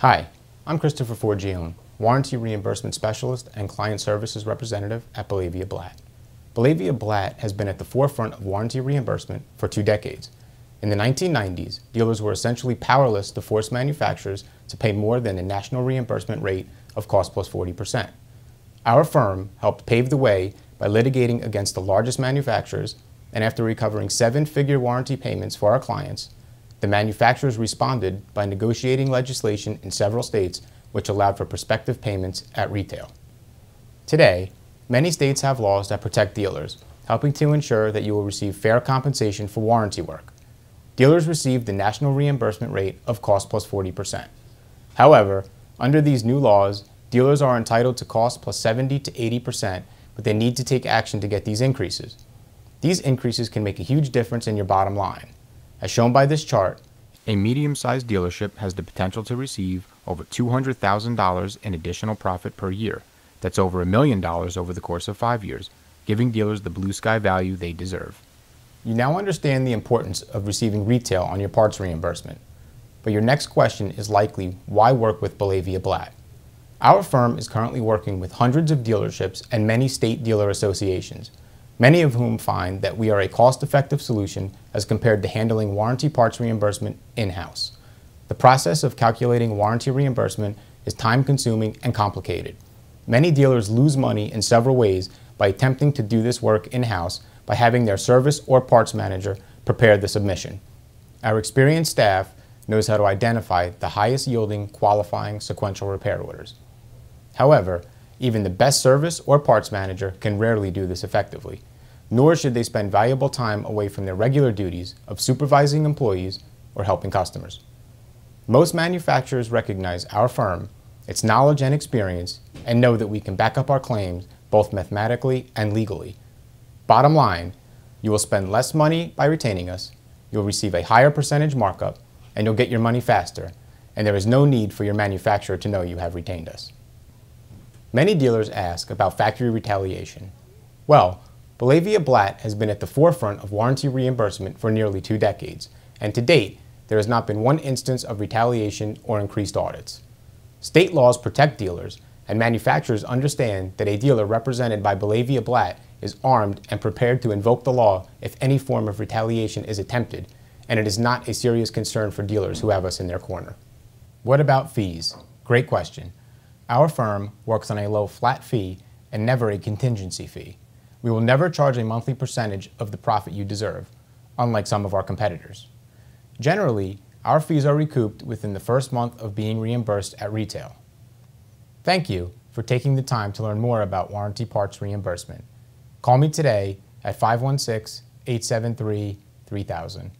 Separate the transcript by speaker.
Speaker 1: Hi, I'm Christopher Forgione, Warranty Reimbursement Specialist and Client Services Representative at Bolivia Blatt. Bolivia Blatt has been at the forefront of warranty reimbursement for two decades. In the 1990s, dealers were essentially powerless to force manufacturers to pay more than the national reimbursement rate of cost plus 40%. Our firm helped pave the way by litigating against the largest manufacturers, and after recovering seven figure warranty payments for our clients, the manufacturers responded by negotiating legislation in several states which allowed for prospective payments at retail. Today, many states have laws that protect dealers, helping to ensure that you will receive fair compensation for warranty work. Dealers receive the national reimbursement rate of cost plus 40%. However, under these new laws, dealers are entitled to cost plus 70 to 80%, but they need to take action to get these increases. These increases can make a huge difference in your bottom line. As shown by this chart, a medium-sized dealership has the potential to receive over $200,000 in additional profit per year. That's over a million dollars over the course of five years, giving dealers the blue sky value they deserve. You now understand the importance of receiving retail on your parts reimbursement. But your next question is likely, why work with Bolivia Black? Our firm is currently working with hundreds of dealerships and many state dealer associations many of whom find that we are a cost-effective solution as compared to handling warranty parts reimbursement in-house. The process of calculating warranty reimbursement is time-consuming and complicated. Many dealers lose money in several ways by attempting to do this work in-house by having their service or parts manager prepare the submission. Our experienced staff knows how to identify the highest yielding qualifying sequential repair orders. However, even the best service or parts manager can rarely do this effectively, nor should they spend valuable time away from their regular duties of supervising employees or helping customers. Most manufacturers recognize our firm, its knowledge and experience, and know that we can back up our claims both mathematically and legally. Bottom line, you will spend less money by retaining us, you'll receive a higher percentage markup, and you'll get your money faster, and there is no need for your manufacturer to know you have retained us. Many dealers ask about factory retaliation. Well, Bolivia Blatt has been at the forefront of warranty reimbursement for nearly two decades, and to date, there has not been one instance of retaliation or increased audits. State laws protect dealers, and manufacturers understand that a dealer represented by Bolivia Blatt is armed and prepared to invoke the law if any form of retaliation is attempted, and it is not a serious concern for dealers who have us in their corner. What about fees? Great question. Our firm works on a low flat fee and never a contingency fee. We will never charge a monthly percentage of the profit you deserve, unlike some of our competitors. Generally, our fees are recouped within the first month of being reimbursed at retail. Thank you for taking the time to learn more about warranty parts reimbursement. Call me today at 516 873 3000.